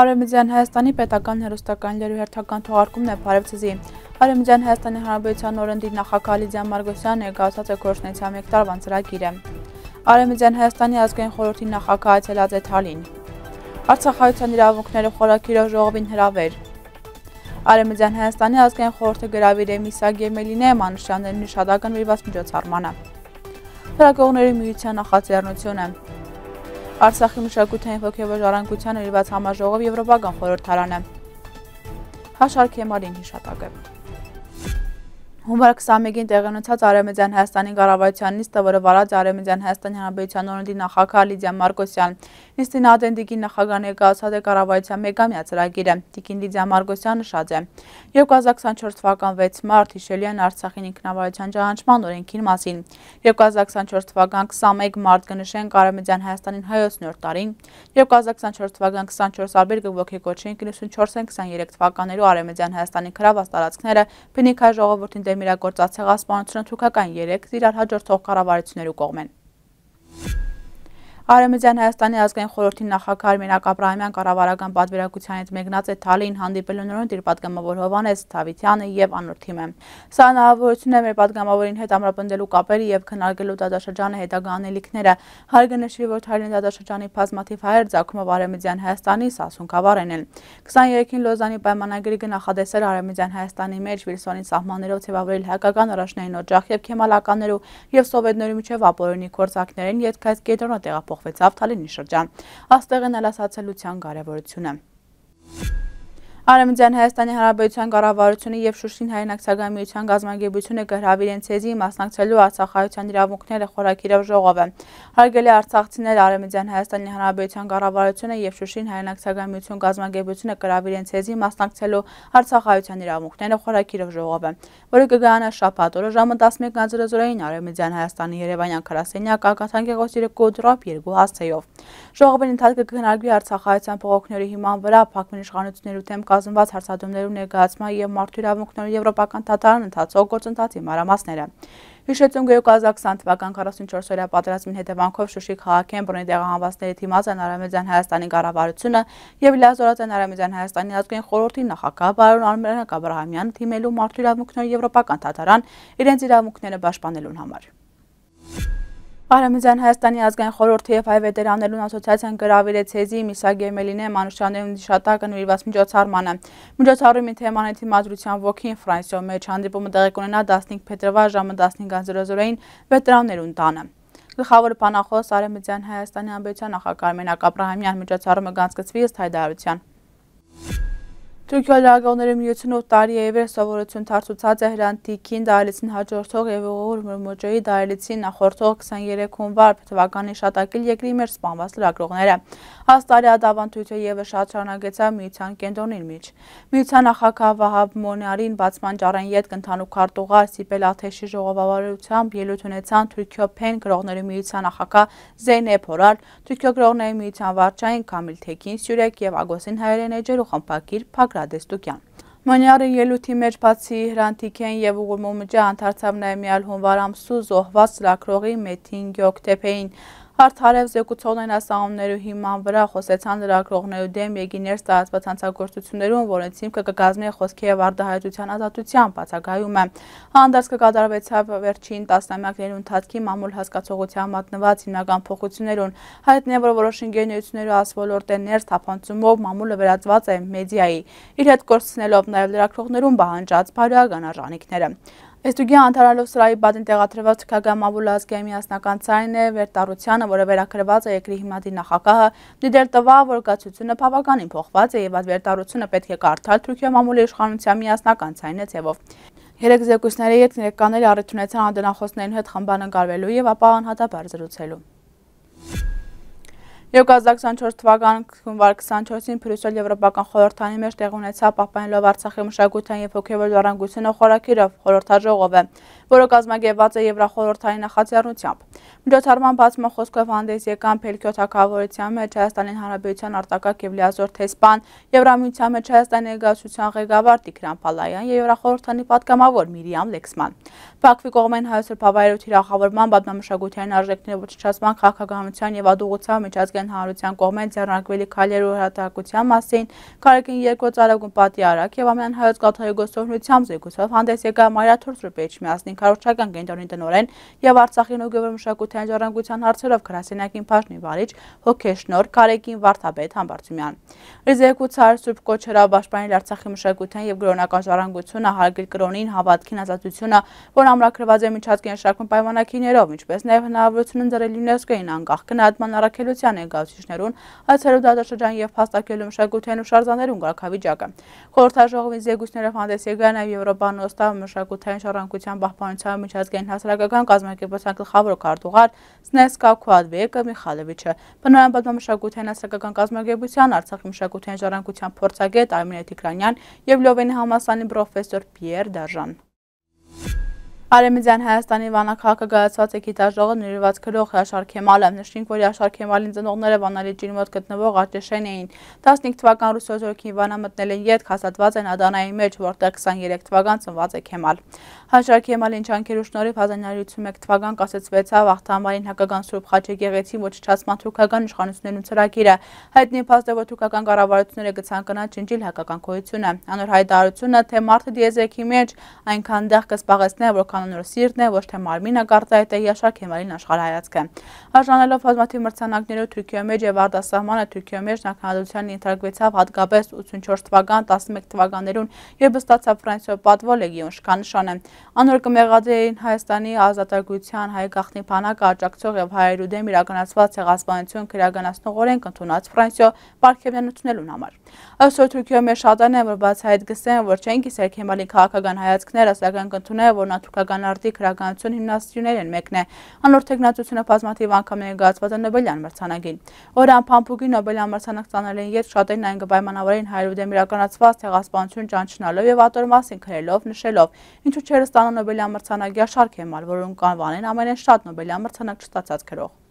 Արևմտյան Հայաստանի պետական հերոստական լերուհերթական թողարկումն է Փարեվցզի։ Արևմտյան Հայաստանի Հանրապետության օրենսդիր նախակալիդյան Մարգոսյանը ներկայացած է գործնեության 1 տարվան ծրագիրը։ Արևմտյան Հայաստանի ազգային խորհրդի նախագահ այցելած է Թալին։ Արցախայցյան իրավունքները խորակիրող ժողովին հրավեր։ Արևմտյան Հայաստանի ազգային խորհուրդը գրավիր է Միսա Գեմելինե Մանուշյանների նշանական վիրված միջոցառմանը։ Հրակողների միության նախաձեռնությունը Արցախի մշակութային հոգևոր ժառանգության ներված համաժողով Եվրոպական խորհրդարանը։ Հաշարք Քեմալին հիշատակը։ Հունվար 21-ին տեղի ունեցած Արևմտյան Հայաստանի կառավարության նիստը, որը վարած Արևմտյան Հայաստանի Հանրապետության օրենսդիր նախագահ Լիդիա Մարկոսյան, նիստին ադենդիկի նախագահ ներկայացած է կառավարության մեգամյա ծրագիրը։ Տիկին Լիդիա Մարկոսյանը շաձ է 2024 թվական 6 մարտ հիշելի են Արցախին ինքնավարության ճանաչման օրենքին մասին։ 2024 թվական 21 մարտ կնշենք Արևմտյան Հայաստանին հայոցնյոր տարին։ 2024 թվական 24 արբեր կողոքի կոչենք 94-23 թվականներու Արևմտյան Հայաստանի քրավաս տարածքները բնիկ հայ ժողովրդին վերմիրագործած հեղասպանությունը թուրքական 3 իրար հաջորդող կառավարությունների կողմ են։ Արեմեդյան Հայաստանի ազգային խորորդին նախակար Արմենակ Աբրահամյան կառավարական պատվիրակությանից մեկնած է Թալին հանդիպել ունորոն իր պատգամավոր Հովանես Թավիթյանը եւ անոր թիմը։ Սա հնարավորություն է մեր պատգամավորին հետ ամրապնդելու կապերը եւ քննարկելու դատաշրջանը հետագա անելիքները։ Հարգը նշվի, որ Թալին դատաշրջանի բազմաթիվ հայեր ցակումով Արեմեդյան Հայաստանի սասուն կավարեն են։ 23-ին Լոզանի պայմանագրի գնահատեսեր Արեմեդյան Հայաստանի մեջ Վիլսոնի սահմաններով ձևավորել հայկական առաջնային օջախ եւ քեմալականներու եւ սովետների միջև ապօրինի կորցակներին յետքած կենտրոնը տեղափոխ փոխվեց Ավթալինի շրջան։ Աստեղ են էլ ասացելության կարևորությունը։ Thank you Արևմտյան Հայաստանի Հանրապետության կառավարությունը եւ Շուշին հայրենակցական միության գազագերբությունը կհրավիրեն ցեզի մասնակցելու Արցախայության իրավունքները խորակիրով ժողովը։ Հարգելի արցախցիներ, Արևմտյան Հայաստանի Հանրապետության կառավարությունը եւ Շուշին հայրենակցական միություն գազագերբությունը կհրավիրեն ցեզի մասնակցելու Արցախայության իրավունքները խորակիրով ժողովը, որը կգրանա շաբաթ օրը ժամը 11:00-ին Արևմտյան Հայաստանի Երևանյան քարասենյակ Ակաթանկեղոց 2 դրոպ 2 հասցեով։ Ժողովի ընթացքը կհնարվի Արցախայության փողոքների հիման վրա, փակման իշխանությունների դեմ կազմված հարցադրումներում ներկայացման և մարդու իրավունքներով եվրոպական թատարան ընթացող գործընթացի մարամասները։ Հիշեցում գեյուկ 2020 թվական 44 օրյա պատերազմին հետևանքով Շուշի քաղաքի են բռնի տեղահանվածների թիմած են Արամեդյան Հայաստանի կառավարությունը եւ Լազորած են Արամեդյան Հայաստանի ազգային խորհրդի նախագահ Բարոն Արմեն Աբրահամյանը թիմելու մարդու իրավունքների եվրոպական թատարան իրենց իրավունքները պաշտպանելուն համար։ Արամիզյան Հայաստանի ազգային խորորդի և հայվետերանելուն ասոցիացյան գրավիրեց հեզի Միսագեմելին է Մանուշյաներուն դիշատակը նույրված միջոցարմանը։ Միջոցարում իթե մանեթի մազրության ոգին վրանսյո մեջ հանդիպումը տեղեք ունենա 15 պետրվա ժամը 15-0-ին վետերաներուն տանը։ Գլխավոր պանախոս Արեմիձյան Հայաստանի ամբեության նախակարմենակ ապրահամյան միջոցարումը գանցկծվի ըստ հայդարության։ Թուրքիա լարագողների միությունը 8 տարի է իվեր սովորություն թարցուցած է հրանտիքին դահելիցին հաջորդող և ուղոր մրմոջոյի դահելիցին նախորդող 23-ում վարպ թվականի շատակիլ եկրի մեր սպանված լրագրողները։ Հաս տարի ադավանդույթը եվը շատ շարնագեցա միության կենդոնին միջ։ Միության ախակա Վահաբ Մոնարին բացման ճարեն ետք ընդանու քարտուղար Սիպել Աթեշի ժողովավարությամբ ելույթ ունեցան Թուրքիո Փեն գրողների միության ախակա Զեյնեբ Հորար, Թուրքիո գրողների միության վարչային Կամիլ Թեքին Սյուրեկ եւ Ագոսին Հայերեն Էջերու խմբակիր Փակրա Սարադեստուկյան։ Մոնյարի ելութի մեջ բացի հրանտիքեն և ուղումում ջա անդարձավ նայմյալ հունվար ամսու զոհված լակրողի մետին գյոք տեպեին։ Հարթարև զեկուցող նենասահումներու հիման վրա խոսեցան լրագրողներու դեմ եգիներ ստահացված հանցագործություններում, որոնց հիմքը կկազմի է խոսքի և արդահայտության ազատության բացակայում է։ Հանդարս կկատարվեցավ վերջին տասնամյակներու ընթացքի մամուլ հասկացողության մատնված հիմնական փոխություններուն։ Հայտնի է, որ որոշ ընկերություններու ասվոլորտ է ներս թափանցումով մամուլը վերածված է մեդիայի, իր հետ կորցնելով նաև լրագրողներուն պահանջած բարոյական արժանիքները։ Էստուգի հանթարալով սրայի բադին տեղատրված կագամավուլ ազգայի միասնական ծարին է վերտարությանը, որը վերակրված է եկրի հիմադի նախակահը, դիդել տվա, որ կացությունը պավականին փոխված է և այդ վերտարությունը պետք է կարթալ թուրկյո մամուլի իշխանության միասնական ծարին է ձևով։ Երեք զեկույցների ետ ներկաները առիթունեցան անդնախոսներին հետ խմբան ընկարվելու և ապա անհատաբար զրուցելու։ 2024 թվական հունվար 24-ին Բրյուսել Եվրոպական խորհրդանի մեջ տեղ ունեցավ պահպանելով Արցախի մշակութային եւ հոգեվոր լարանգությունը խորակիրով խորհրդաժողով է, որը կազմակերպված է Եվրախորհրդանի նախաձեռնությամբ։ Միջոցառման բացման խոսքով հանդես եկան Բելգիո թագավորության մեջ Հայաստանի Հանրապետության արտակարգ եւ լիազոր թեսպան, Եվրամիության մեջ Հայաստանի ներկայացության ղեկավար Տիգրան Պալայան եւ Եվրախորհրդանի պատգամավոր Միրիամ Լեքսման։ Բաքվի կողմեն հայ սրբավայրի թիրախավորման բազմամշակութային արժեքների ոչնչացման քաղաքականության եւ ադուղության միջազգային են հանրության կողմեն ձեռնարկվելի քայլերի հրատարակության մասին, Քարակին երկրորդ արագուն պատի արագ եւ ամենահայոց կաթողիկոս օրհնությամբ զեկուցով հանդես եկավ Մարիա Թուրսրուպ Էջմիածնին քարոշչական կենտրոնի տնօրեն եւ Արցախին ու գյուղի մշակութային ժառանգության հարցերով քրասենյակին Փաշնի վարիչ հոգեշնոր Քարեկին Վարդապետ Համբարձումյան։ Ռիզեկու ցար Սուրբ Կոչերա Պաշտպանել Արցախի մշակութային եւ գրոնական ժառանգությունը, հարգել կրոնին, հավատքին, ազատությունը, որ ամրագրված է միջազգային շարքում պայմանագիրներով, ինչպես նաեւ հնարավորություն ընձեռել ՅՈՒՆԵՍԿՕ-ին անկախ գնահատման առաքելության են ներկայացուցիչներուն հայցերով դատաշրջան եւ փաստակելու մշակութային ու շարժաներուն գարքավիճակը։ Խորհրդաժողովին զեկույցներով հանդես եկան նաեւ Եվրոպան օստավ մշակութային շարունակության պահպանության միջազգային հասարակական կազմակերպության գլխավոր քարտուղար Սնեսկա Քուադբեկը Միխալովիչը։ Բնորոշ պատմամշակութային հասարակական կազմակերպության Արցախի մշակութային շարունակության փորձագետ Արմինե Տիգրանյան եւ Լովենի համասանի պրոֆեսոր Պիեր Դաժան Արեմիդյան Հայաստանի վանակաղակը գայացված է գիտաժողը նրիված գրող Հաշար Քեմալը։ Նշրինք, որ Հաշար Քեմալին ծնողները վանալիջին մոտ գտնվող արտեշեն էին։ 15 թվական Հուսոզորքի Իվանը մտնել են ետք հասատված են ադանայի մեջ, որտեղ 23 թվական ծնված է Քեմալ։ Հաշար Քեմալին ճանքերու շնորհիվ 1951 թվական կասեցվեցավ Ախտամարին հակական Սուրբ Խաչեգեղեցի ոչնչացման թուրքական իշխանություններուն ծրագիրը։ Հայտնի փաստը, որ թուրքական կառավարությունները գցանկանան ճնջիլ հակական գոյությունը։ Անոր հայտարարությունը, թե մարդը դիեզերքի մեջ այնքան դեղ կսպաղեցնե, որքան անոնոր սիրտն է, ոչ թե մարմինը կարծայտ է յաշար Քեմալին աշխարհայացքը։ Արժանելով բազմաթիվ մրցանակներով Թուրքիա մեջ եւ արտասահմանը Թուրքիա մեջ նախնադության ենթարկվեցավ հատկապես 84 թվական, 11 թվականներուն, երբ ստացավ Ֆրանսիա պատվո լեգիոն շքանշանը։ Անոր կմեղադրեին Հայաստանի ազատագրության հայ գախնի բանակը աջակցող եւ հայերու դեմ իրականացված ցեղասպանություն քրագանացնող օրենք ընդունած Ֆրանսիա պարգևնությունելուն համար։ Այսօր Թուրքիա մեջ շատան է, որ բացահայտ գսեն, որ չեն գիսեր Քեմալի քաղաքական հայացքները, սակայն կընդունեն, որ նա թուրքական ականարտի քրականություն հիմնասիրուներին մեկն է։ Անոր թեկնածությունը բազմաթիվ անգամներ գացված է Նոբելյան մրցանակին։ Օրան Փամփուկի Նոբելյան մրցանակ ցանելին յետ շատերն այն կպայմանավորեն 100 դեմ իրականացված թեղասպանություն ճանչնալով եւ ատոր մասին քրելով, նշելով, ինչու չեր ստանա Նոբելյան մրցանակյա շարք հեմալ, որոնք կանվանեն ամենեն շատ Նոբելյան մրցանակ չստացած գրող։